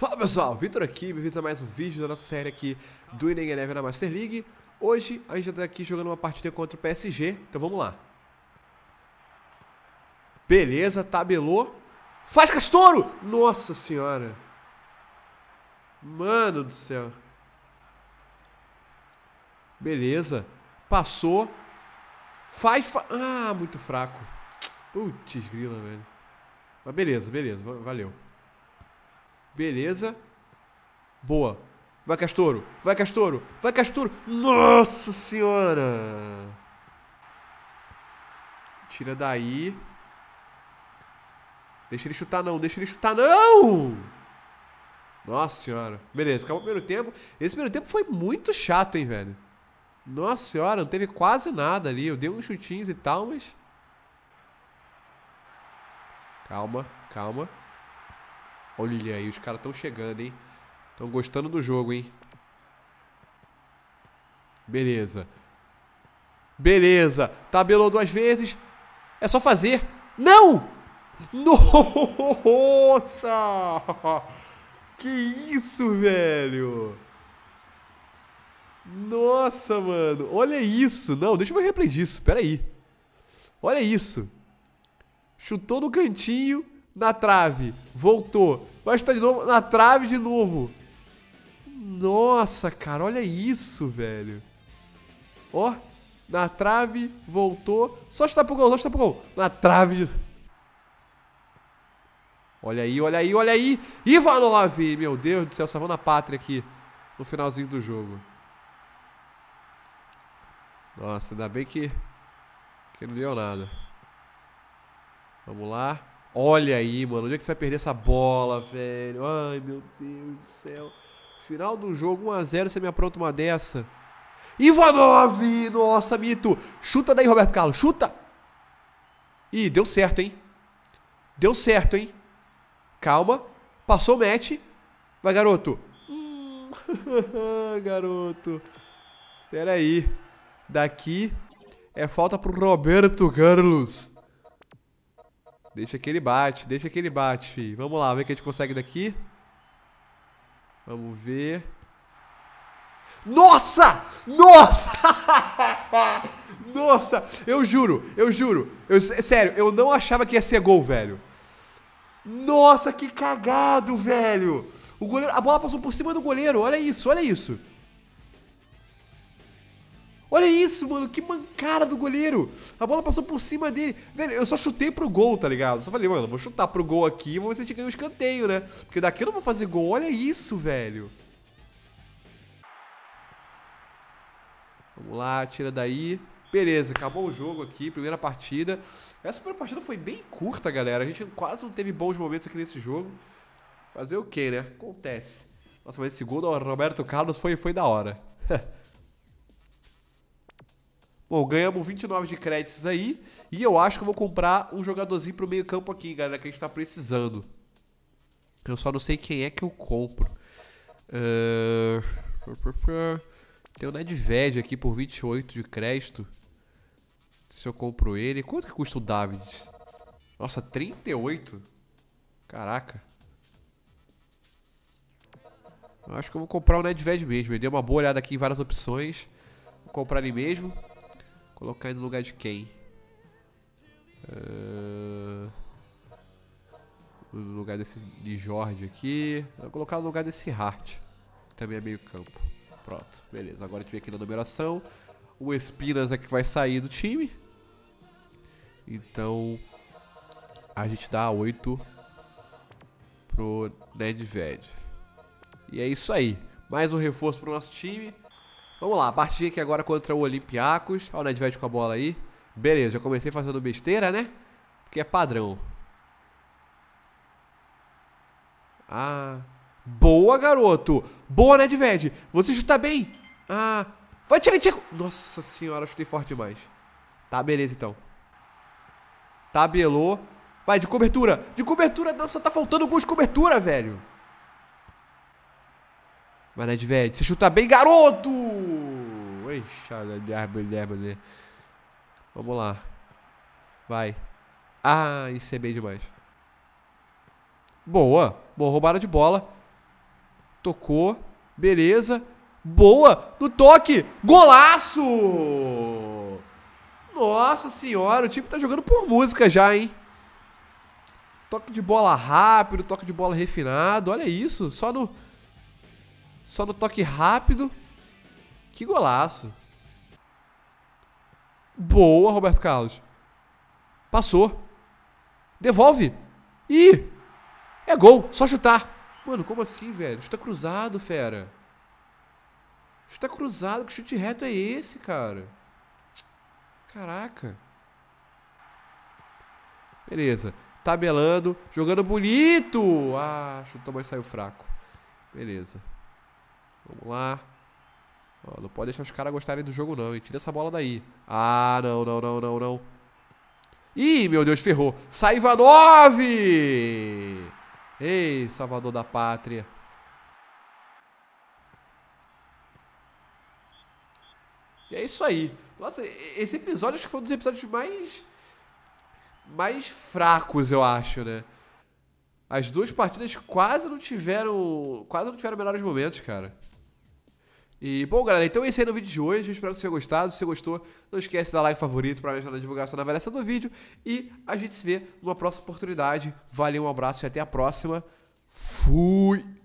Fala pessoal, Vitor aqui, bem-vindos a mais um vídeo da nossa série aqui do Eleven na Master League. Hoje a gente já tá aqui jogando uma partida contra o PSG, então vamos lá. Beleza, tabelou. Faz Castoro! Nossa senhora. Mano do céu. Beleza. Passou. Faz... Fa ah, muito fraco. Putz grila, velho. Mas beleza, beleza, valeu. Beleza. Boa. Vai, Castoro. Vai, Castoro. Vai, Castoro. Nossa senhora. Tira daí. Deixa ele chutar não. Deixa ele chutar não. Nossa senhora. Beleza. Acabou o primeiro tempo. Esse primeiro tempo foi muito chato, hein, velho. Nossa senhora. Não teve quase nada ali. Eu dei uns chutinhos e tal, mas... Calma, calma. Olha aí, os caras estão chegando, hein? Estão gostando do jogo, hein? Beleza. Beleza. Tabelou duas vezes. É só fazer. Não! Nossa! Que isso, velho! Nossa, mano. Olha isso. Não, deixa eu ver replay disso. Pera aí. Olha isso. Chutou no cantinho, na trave. Voltou. Vai chutar de novo. Na trave de novo. Nossa, cara, olha isso, velho. Ó, na trave, voltou. Só chutar pro gol, só chutar pro gol. Na trave. Olha aí, olha aí, olha aí. Ivanov! Meu Deus do céu, salvando a pátria aqui no finalzinho do jogo. Nossa, ainda bem que, que não deu nada. Vamos lá. Olha aí, mano, onde é que você vai perder essa bola, velho? Ai, meu Deus do céu. Final do jogo, 1x0, você me apronta uma dessa. Ivanov! Nossa, mito! Chuta daí, Roberto Carlos, chuta! Ih, deu certo, hein? Deu certo, hein? Calma. Passou o match. Vai, garoto. Hum, garoto. Pera aí. Daqui é falta pro Roberto Carlos. Deixa que ele bate, deixa que ele bate, fi. Vamos lá, ver o que a gente consegue daqui. Vamos ver. Nossa! Nossa! Nossa! Eu juro, eu juro. Eu, sério, eu não achava que ia ser gol, velho. Nossa, que cagado, velho. O goleiro, a bola passou por cima do goleiro. Olha isso, olha isso. Olha isso, mano, que mancada do goleiro. A bola passou por cima dele. Velho, eu só chutei pro gol, tá ligado? Só falei, mano, vou chutar pro gol aqui e vou ver se a gente ganha o um escanteio, né? Porque daqui eu não vou fazer gol. Olha isso, velho. Vamos lá, tira daí. Beleza, acabou o jogo aqui, primeira partida. Essa primeira partida foi bem curta, galera. A gente quase não teve bons momentos aqui nesse jogo. Fazer o okay, que, né? Acontece. Nossa, mas esse gol do Roberto Carlos foi, foi da hora. Bom, ganhamos 29 de créditos aí. E eu acho que eu vou comprar um jogadorzinho pro meio campo aqui, galera, que a gente tá precisando. Eu só não sei quem é que eu compro. Uh... Tem o Nedved aqui por 28 de crédito. Se eu compro ele... Quanto que custa o David? Nossa, 38? Caraca. Eu acho que eu vou comprar o Nedved mesmo. Eu dei uma boa olhada aqui em várias opções. Vou comprar ele mesmo. Colocar ele no lugar de quem? Uh... No lugar desse de Jorge aqui. Vou colocar no lugar desse Hart. Que também é meio campo. Pronto, beleza. Agora a gente vem aqui na numeração. O Espinas é que vai sair do time. Então a gente dá 8 pro Nedved. E é isso aí. Mais um reforço pro nosso time. Vamos lá, a partidinha aqui agora contra o Olympiacos. Olha o Nedved com a bola aí. Beleza, já comecei fazendo besteira, né? Porque é padrão. Ah. Boa, garoto. Boa, Nedved. Você chuta bem. Ah. Vai, tira, tira. Nossa senhora, chutei forte demais. Tá, beleza então. Tabelou. Vai, de cobertura. De cobertura. Nossa, tá faltando gol de cobertura, velho. Vai, Nedved. Você chuta bem, garoto. Oi, xalabulé, Vamos lá. Vai. Ah, isso é bem demais. Boa. Boa roubada de bola. Tocou. Beleza. Boa. No toque. Golaço! Nossa senhora, o time tá jogando por música já, hein? Toque de bola rápido, toque de bola refinado. Olha isso. Só no. Só no toque rápido. Que golaço! Boa, Roberto Carlos. Passou. Devolve. Ih! É gol, só chutar. Mano, como assim, velho? Chuta cruzado, fera. Chuta cruzado, que chute reto é esse, cara? Caraca. Beleza. Tabelando, jogando bonito. Ah, chutou, mas saiu fraco. Beleza. Vamos lá. Ó, não pode deixar os caras gostarem do jogo, não, E Tira essa bola daí. Ah, não, não, não, não, não. Ih, meu Deus, ferrou. Saiva 9! Ei, salvador da pátria. E é isso aí. Nossa, esse episódio acho que foi um dos episódios mais. mais fracos, eu acho, né? As duas partidas quase não tiveram. quase não tiveram melhores momentos, cara. E bom, galera, então esse aí no é vídeo de hoje. Eu espero que você tenha gostado. Se você gostou, não esquece de dar like favorito para me ajudar na divulgação da avaliação do vídeo. E a gente se vê numa próxima oportunidade. Valeu, um abraço e até a próxima. Fui!